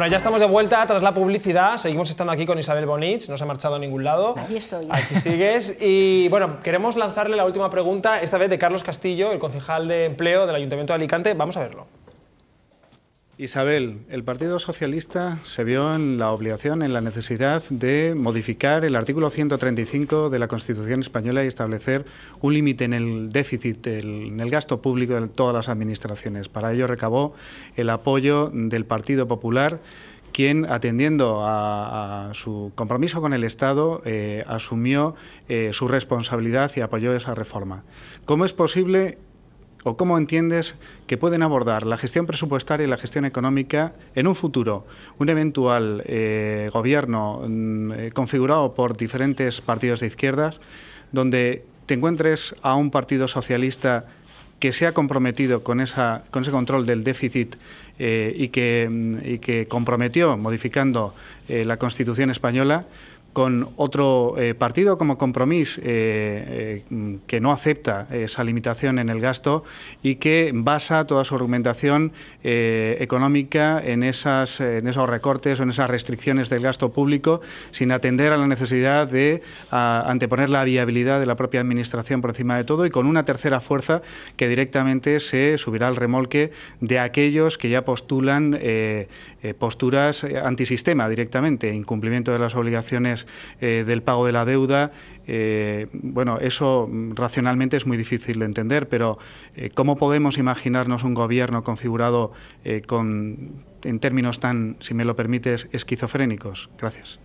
Bueno, ya estamos de vuelta tras la publicidad. Seguimos estando aquí con Isabel Bonich, no se ha marchado a ningún lado. Aquí estoy. Aquí sigues. Y bueno, queremos lanzarle la última pregunta, esta vez de Carlos Castillo, el concejal de empleo del Ayuntamiento de Alicante. Vamos a verlo. Isabel, el Partido Socialista se vio en la obligación, en la necesidad de modificar el artículo 135 de la Constitución española y establecer un límite en el déficit, en el gasto público de todas las administraciones. Para ello recabó el apoyo del Partido Popular quien, atendiendo a, su compromiso con el Estado, eh, asumió eh, su responsabilidad y apoyó esa reforma. ¿Cómo es posible o cómo entiendes que pueden abordar la gestión presupuestaria y la gestión económica en un futuro, un eventual eh, gobierno mm, eh, configurado por diferentes partidos de izquierdas, donde te encuentres a un partido socialista que se ha comprometido con, ese control del déficit eh, mm, y, que, comprometió modificando la Constitución española, con otro eh, partido como compromiso eh, eh, que no acepta esa limitación en el gasto y que basa toda su argumentación económica en, esas, en esos recortes o en esas restricciones del gasto público sin atender a la necesidad de anteponer la viabilidad de la propia Administración por encima de todo y con una tercera fuerza que directamente se subirá al remolque de aquellos que ya postulan posturas antisistema directamente, incumplimiento de las obligaciones eh, del pago de la deuda. Eh, bueno, eso racionalmente es muy difícil de entender, pero eh, ¿cómo podemos imaginarnos un gobierno configurado con, en términos tan, si me lo permites, esquizofrénicos? Gracias.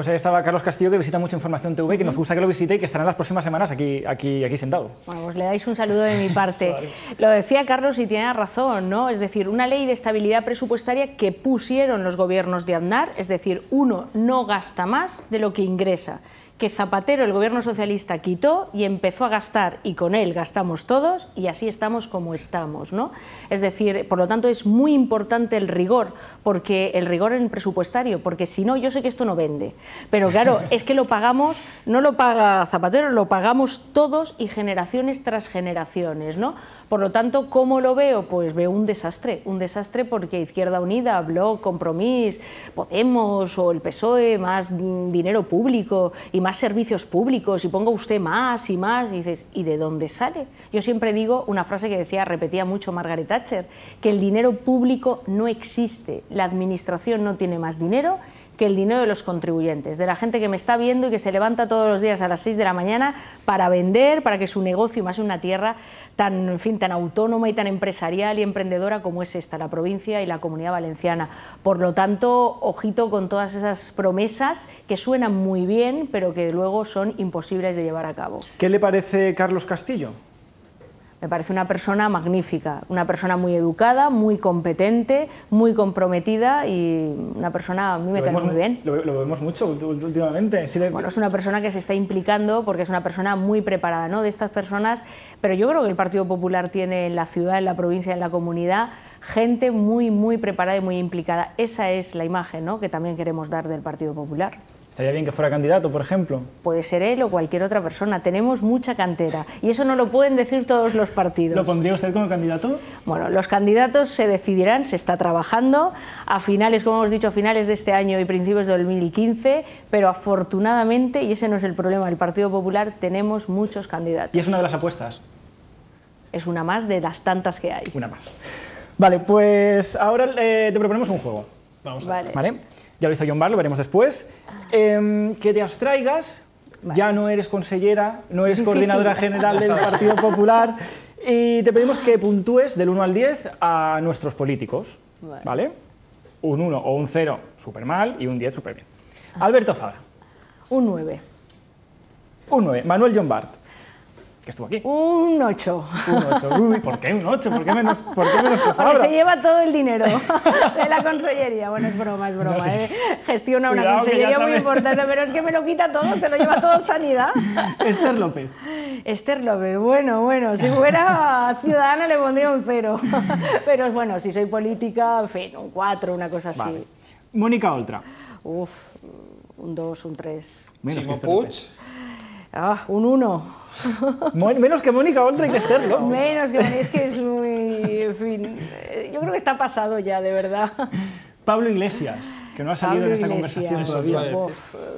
Pues ahí estaba Carlos Castillo, que visita mucho Información TV, que nos gusta que lo visite y que estará en las próximas semanas aquí, aquí, aquí sentado. Bueno, pues le dais un saludo de mi parte. Lo decía Carlos y tiene razón, ¿no? Es decir, una ley de estabilidad presupuestaria que pusieron los gobiernos de andar, es decir, uno no gasta más de lo que ingresa que Zapatero, el gobierno socialista, quitó y empezó a gastar, y con él gastamos todos, y así estamos como estamos. ¿no? Es decir, por lo tanto, es muy importante el rigor, porque el rigor en presupuestario, porque si no, yo sé que esto no vende. Pero claro, es que lo pagamos, no lo paga Zapatero, lo pagamos todos y generaciones tras generaciones. ¿no? Por lo tanto, ¿cómo lo veo? Pues veo un desastre, un desastre porque Izquierda Unida, Bloc, Compromís, Podemos o el PSOE, más dinero público y más servicios públicos y ponga usted más y más. Y dices, ¿y de dónde sale? Yo siempre digo una frase que decía, repetía mucho Margaret Thatcher, que el dinero público no existe. La administración no tiene más dinero que el dinero de los contribuyentes, de la gente que me está viendo y que se levanta todos los días a las 6 de la mañana para vender, para que su negocio, más una tierra tan, fin, tan autónoma y tan empresarial y emprendedora como es esta, la provincia y la comunidad valenciana. Por lo tanto, ojito con todas esas promesas que suenan muy bien, pero que luego son imposibles de llevar a cabo. ¿Qué le parece Carlos Castillo? Me parece una persona magnífica, una persona muy educada, muy competente, muy comprometida y una persona, a mí me cae muy bien. Lo, vemos mucho últimamente. bueno, es una persona que se está implicando porque es una persona muy preparada, ¿no? De estas personas, pero yo creo que el Partido Popular tiene en la ciudad, en la provincia, en la comunidad, gente muy, muy preparada y muy implicada. Esa es la imagen ¿no? que también queremos dar del Partido Popular. ¿Estaría bien que fuera candidato, por ejemplo? Puede ser él o cualquier otra persona. Tenemos mucha cantera y eso no lo pueden decir todos los partidos. ¿Lo pondría usted como candidato? Bueno, los candidatos se decidirán, se está trabajando a finales, como hemos dicho, a finales de este año y principios de 2015, pero afortunadamente, y ese no es el problema del Partido Popular, tenemos muchos candidatos. ¿Y es una de las apuestas? Es una más de las tantas que hay. Una más. Vale, pues ahora eh, te proponemos un juego. Vamos a ¿vale? ya lo hizo John Barr, lo veremos después, ah. em, que te abstraigas, ya no eres consellera, no eres coordinadora general del Partido Popular, y te pedimos que puntúes del 1 al 10 a nuestros políticos, ¿vale? Un 1 o un 0, súper mal, y un 10, súper bien. Alberto Fabra. Un 9. Un 9. Manuel John Bart que estuvo aquí. Un 8. Un ¿por qué un 8? ¿Por qué menos, ¿por menos que Fabra? Porque se lleva todo el dinero de la consellería. Bueno, es broma, es broma. ¿eh? Gestiona una consellería muy importante, pero es que me lo quita todo, se lo lleva todo Sanidad. Esther López. Esther López, bueno, bueno, si fuera ciudadana le pondría un 0. Pero bueno, si soy política, en fin, un 4, una cosa así. Mónica Oltra. Uf, un 2, un 3. Menos que López. Ah, un uno Menos que Mónica Oltra y ¿no? Menos que es que es muy. En fin, yo creo que está pasado ya, de verdad. Pablo Iglesias, que no ha salido en esta conversación todavía.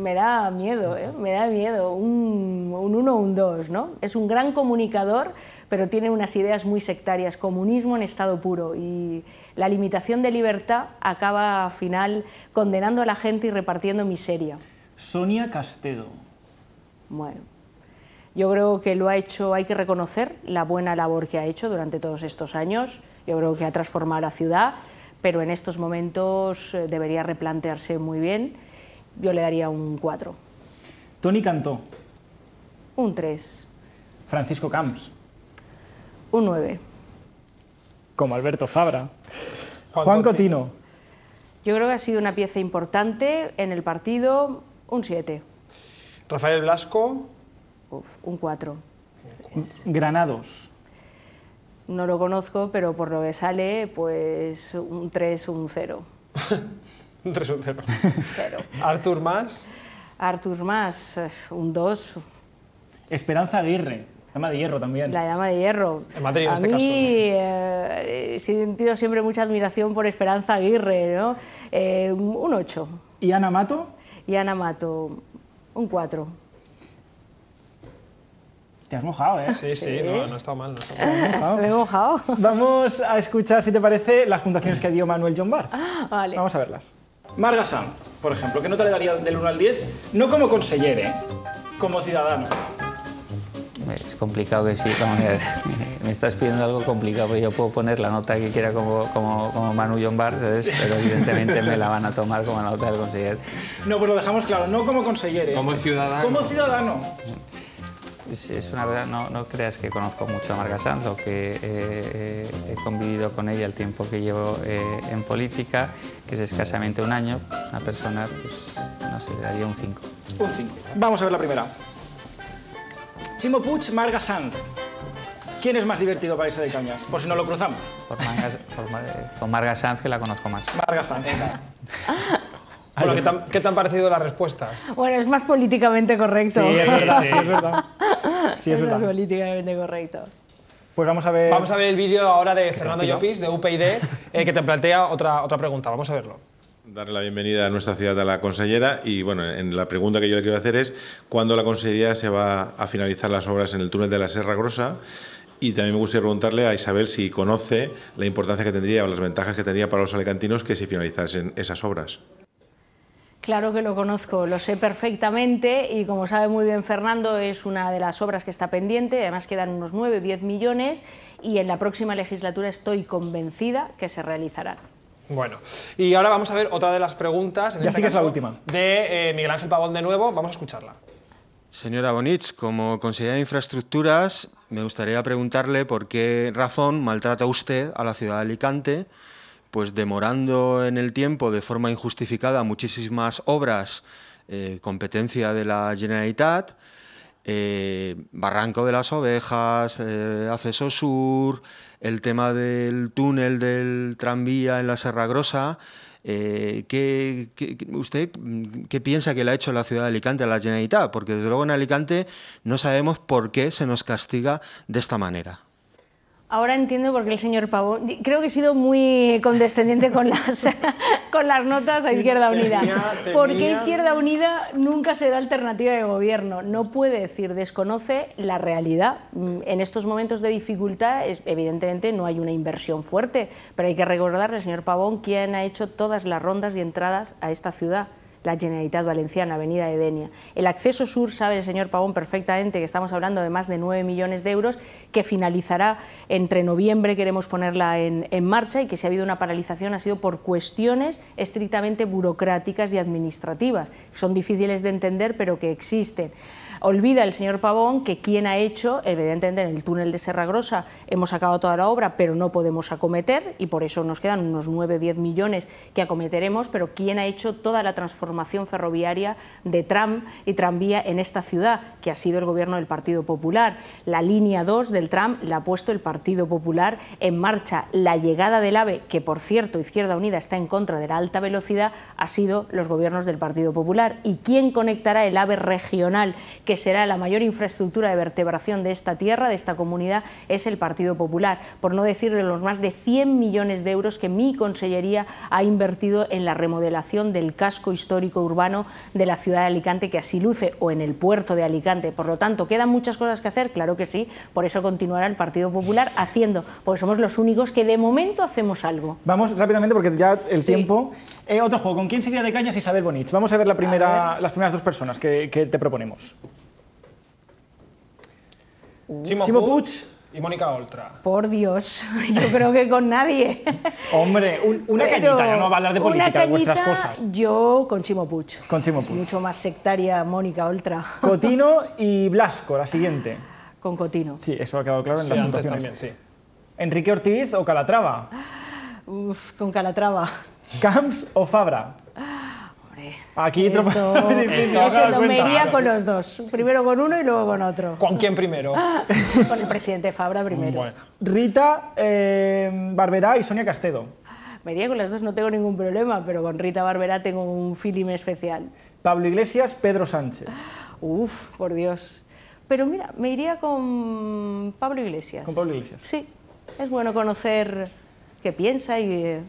me da miedo, ¿eh? me da miedo. Un, un uno un dos, ¿no? Es un gran comunicador, pero tiene unas ideas muy sectarias. Comunismo en estado puro. Y la limitación de libertad acaba al final condenando a la gente y repartiendo miseria. Sonia Castedo. Bueno, yo creo que lo ha hecho, hay que reconocer la buena labor que ha hecho durante todos estos años. Yo creo que ha transformado la ciudad, pero en estos momentos eh, debería replantearse muy bien. Yo le daría un 4. Tony Cantó. Un 3. Francisco Camps. Un 9. Como Alberto Fabra. Juan, Cotino. Yo creo que ha sido una pieza importante en el partido, un 7. Rafael Blasco. un 4. Granados. No lo conozco, pero por lo que sale, pues un 3, un 0. un 3, un 0. Artur Más. Artur Más, un 2. Esperanza Aguirre. Llama de hierro también. La llama de hierro. En Madrid, en a este mí, caso. Eh, he sentido siempre mucha admiración por Esperanza Aguirre, ¿no? Eh, un 8. ¿Y Ana Mato? Y Ana Mato, un 4. Te has mojado, ¿eh? Sí, sí, no, no ha estado mal. No Mojado. Me he mojado. Vamos a escuchar, si te parece, las fundaciones que dio Manuel John ah, Vale. Vamos a verlas. Marga Sam, por ejemplo, ¿qué nota le daría del 1 al 10? No como consellere, como ciudadano. Es complicado que sí, me estás pidiendo algo complicado, porque yo puedo poner la nota que quiera como, como, como Manu John Bar, pero evidentemente me la van a tomar como la nota del conseller. No, pues lo dejamos claro, no como conseller. Como ciudadano. Como ciudadano. Pues es, una verdad, no, no, creas que conozco mucho a Marga Sanz, que eh, eh, he convivido con ella el tiempo que llevo eh, en política, que es escasamente un año, una persona, pues, no sé, daría un 5. Un 5. Vamos a ver la primera. Chimo puch Marga Sanz. ¿Quién es más divertido para irse de cañas? Por si no lo cruzamos. Por Marga, Sanz, que la conozco más. Marga Sanz. ¿qué te, han, parecido las respuestas? Bueno, es más políticamente correcto. Sí, es verdad, sí, es verdad. más políticamente correcto. Pues vamos a ver... Vamos a ver el vídeo ahora de Fernando Llopis, de UPyD, eh, que te plantea otra, otra pregunta. Vamos a verlo. Darle la bienvenida a nuestra ciudad a la consellera y bueno, en la pregunta que yo le quiero hacer es cuándo la consellería se va a finalizar las obras en el túnel de la Serra Grosa y también me gustaría preguntarle a Isabel si conoce la importancia que tendría o las ventajas que tendría para los alicantinos que se finalizasen esas obras. Claro que lo conozco, lo sé perfectamente y como sabe muy bien Fernando es una de las obras que está pendiente, además quedan unos 9 o 10 millones y en la próxima legislatura estoy convencida que se realizarán. Bueno, y ahora vamos a ver otra de las preguntas. ya sé este que es la última. De eh, Miguel Ángel Pavón de nuevo, vamos a escucharla. Señora Bonich, como consejera de infraestructuras, me gustaría preguntarle por qué razón maltrata usted a la ciudad de Alicante, pues demorando en el tiempo de forma injustificada muchísimas obras, eh, competencia de la Generalitat, eh, Barranco de las Ovejas, Acceso Sur, el tema del túnel del tranvía en la Serra Grosa. Eh, ¿qué, usted mm, qué piensa que le ha hecho la ciudad de Alicante a la Generalitat? Porque desde luego en Alicante no sabemos por qué se nos castiga de esta manera. Ahora entiendo por qué el señor Pavón. Creo que he sido muy condescendiente con las, con las notas a Izquierda Unida. Porque Izquierda Unida nunca se da alternativa de gobierno. No puede decir, desconoce la realidad. Mm, en estos momentos de dificultad, evidentemente, no hay una inversión fuerte. Pero hay que recordarle, señor Pavón, quién ha hecho todas las rondas y entradas a esta ciudad la Generalitat Valenciana, Avenida de Denia. El acceso sur, sabe el señor Pavón perfectamente que estamos hablando de más de 9 millones de euros, que finalizará entre noviembre, queremos ponerla en, en marcha, y que si ha habido una paralización ha sido por cuestiones estrictamente burocráticas y administrativas. Son difíciles de entender, pero que existen. Olvida el señor Pavón que quien ha hecho, evidentemente en el túnel de Serra hemos acabado toda la obra, pero no podemos acometer y por eso nos quedan unos 9 o 10 millones que acometeremos, pero quién ha hecho toda la transformación ferroviaria de tram y tranvía en esta ciudad, que ha sido el gobierno del Partido Popular. La línea 2 del tram la ha puesto el Partido Popular en marcha. La llegada del AVE, que por cierto Izquierda Unida está en contra de la alta velocidad, ha sido los gobiernos del Partido Popular. ¿Y quién conectará el AVE regional que será la mayor infraestructura de vertebración de esta tierra, de esta comunidad, es el Partido Popular, por no decir de los más de 100 millones de euros que mi consellería ha invertido en la remodelación del casco histórico urbano de la ciudad de Alicante, que así luce, o en el puerto de Alicante. Por lo tanto, ¿quedan muchas cosas que hacer? Claro que sí, por eso continuará el Partido Popular haciendo, porque somos los únicos que de momento hacemos algo. Vamos rápidamente porque ya el tiempo... Eh, otro juego, ¿con quién sería de cañas Isabel Bonich? Vamos a ver, las primeras dos personas que te proponemos. Chimo, Y Mónica Oltra. Por Dios, yo creo que con nadie. Hombre, una cañita, ya no va a hablar de política, cañita, de vuestras cosas. Yo con Chimo Puch. Con Chimo Puig. mucho más sectaria Mónica Oltra. Cotino y Blasco, la siguiente. Con Cotino. Sí, eso ha quedado claro en sí, las También, sí. ¿Enrique Ortiz o Calatrava? Uf, con Calatrava. ¿Camps o Fabra? Aquí esto, me iría con los dos, primero con uno y luego con otro. ¿Con quién primero? con el presidente Fabra primero. Rita eh, Barberá y Sonia Castedo. Me iría con las dos, no tengo ningún problema, pero con Rita Barberá tengo un feeling especial. Pablo Iglesias, Pedro Sánchez. Uf, por Dios. Pero mira, me iría con Pablo Iglesias. ¿Con Pablo Iglesias? Sí, es bueno conocer que piensa y eh,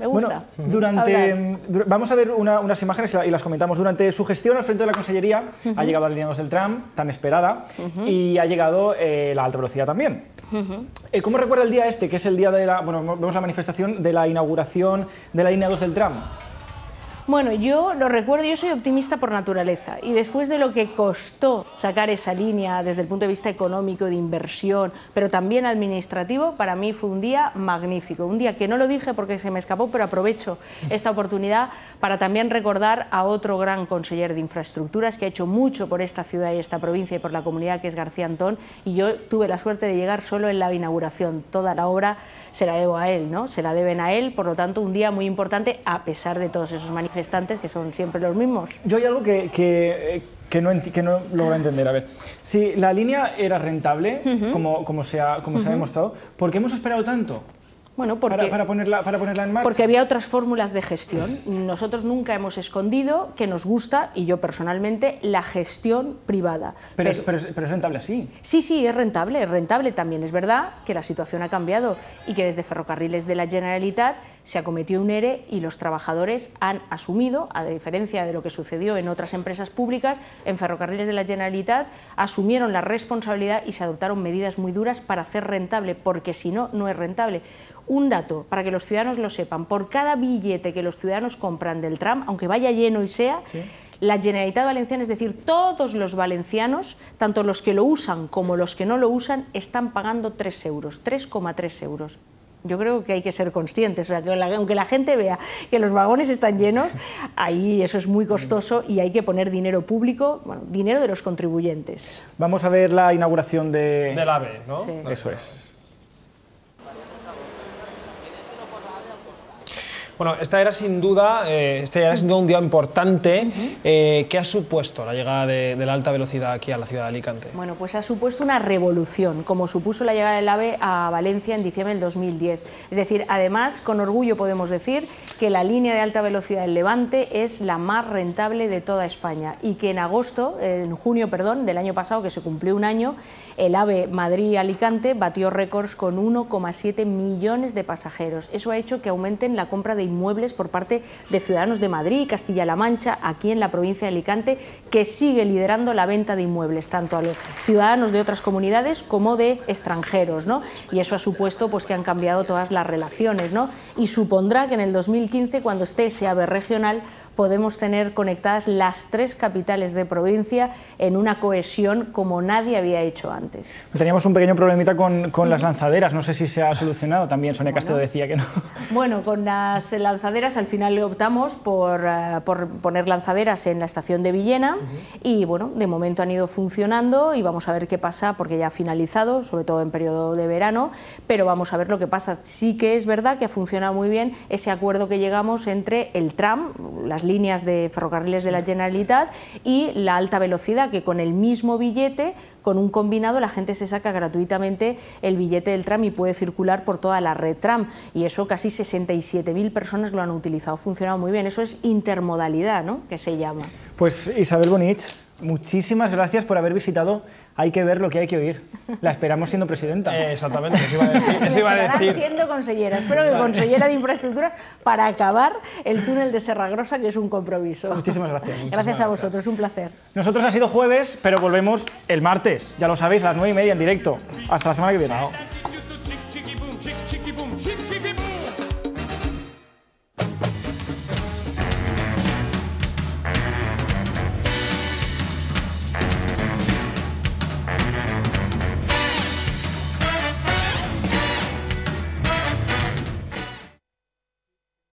me gusta. durante, mm, vamos a ver unas imágenes y las comentamos. Durante su gestión al frente de la Consellería ha llegado la línea 2 del tram, tan esperada, y ha llegado eh, la alta velocidad también. Eh, ¿Cómo recuerda el día este, que es el día de la... Bueno, vemos la manifestación de la inauguración de la línea 2 del tram? Bueno, yo lo recuerdo, yo soy optimista por naturaleza y después de lo que costó sacar esa línea desde el punto de vista económico, de inversión, pero también administrativo, para mí fue un día magnífico, un día que no lo dije porque se me escapó, pero aprovecho esta oportunidad para también recordar a otro gran conseller de infraestructuras que ha hecho mucho por esta ciudad y esta provincia y por la comunidad que es García Antón y yo tuve la suerte de llegar solo en la inauguración, toda la obra se la debo a él, ¿no? Se la deben a él, por lo tanto un día muy importante a pesar de todos esos manifestos que son siempre los mismos. Yo hay algo que, que, que no, que no logro entender. A ver, si la línea era rentable, como, como, se, ha, como se ha demostrado, ¿por qué hemos esperado tanto? Bueno, porque, para, para, ponerla, para ponerla en marcha. Porque había otras fórmulas de gestión. Nosotros nunca hemos escondido que nos gusta, y yo personalmente, la gestión privada. Pero, es, rentable así. Sí, sí, es rentable, es rentable. También es verdad que la situación ha cambiado y que desde Ferrocarriles de la Generalitat se acometió un ERE y los trabajadores han asumido, a diferencia de lo que sucedió en otras empresas públicas, en Ferrocarriles de la Generalitat, asumieron la responsabilidad y se adoptaron medidas muy duras para hacer rentable, porque si no, no es rentable. Un dato, para que los ciudadanos lo sepan, por cada billete que los ciudadanos compran del tram, aunque vaya lleno y sea, la Generalitat Valenciana, es decir, todos los valencianos, tanto los que lo usan como los que no lo usan, están pagando 3 euros, 3,3 euros yo creo que hay que ser conscientes, o sea, aunque la gente vea que los vagones están llenos, ahí eso es muy costoso y hay que poner dinero público, bueno, dinero de los contribuyentes. Vamos a ver la inauguración de... del AVE, ¿no? Eso es. Bueno, esta era sin duda, este era sin duda un día importante. Eh, ¿Qué ha supuesto la llegada de, de, la alta velocidad aquí a la ciudad de Alicante? Bueno, pues ha supuesto una revolución, como supuso la llegada del AVE a Valencia en diciembre del 2010. Es decir, además, con orgullo podemos decir que la línea de alta velocidad del Levante es la más rentable de toda España y que en agosto, en junio, perdón, del año pasado, que se cumplió un año, el AVE Madrid-Alicante batió récords con 1,7 millones de pasajeros. Eso ha hecho que aumenten la compra de inmuebles por parte de Ciudadanos de Madrid y Castilla-La Mancha, aquí en la provincia de Alicante, que sigue liderando la venta de inmuebles, tanto a los ciudadanos de otras comunidades como de extranjeros. ¿no? Y eso ha supuesto pues, que han cambiado todas las relaciones. ¿no? Y supondrá que en el 2015, cuando esté ese AVE regional, podemos tener conectadas las tres capitales de provincia en una cohesión como nadie había hecho antes. Teníamos un pequeño problemita con, las lanzaderas, no sé si se ha solucionado también, Sonia Castro decía que no. Bueno, con las lanzaderas al final optamos por, eh, por poner lanzaderas en la estación de Villena y bueno, de momento han ido funcionando y vamos a ver qué pasa porque ya ha finalizado, sobre todo en periodo de verano, pero vamos a ver lo que pasa. Sí que es verdad que ha funcionado muy bien ese acuerdo que llegamos entre el tram, las líneas de ferrocarriles de la Generalitat y la alta velocidad, que con el mismo billete, con un combinado, la gente se saca gratuitamente el billete del tram y puede circular por toda la red tram. Y eso casi 67.000 personas lo han utilizado, ha funcionado muy bien. Eso es intermodalidad, ¿no? Que se llama. Pues Isabel Bonich, muchísimas gracias por haber visitado hay que ver lo que hay que oír. La esperamos siendo presidenta. Eh, exactamente, eso iba a decir. Eso iba siendo consellera, espero que consellera de infraestructuras para acabar el túnel de Serragrosa, que es un compromiso. Muchísimas gracias. gracias a vosotros, un placer. Nosotros ha sido jueves, pero volvemos el martes, ya lo sabéis, a las nueve y media en directo. Hasta la semana que viene.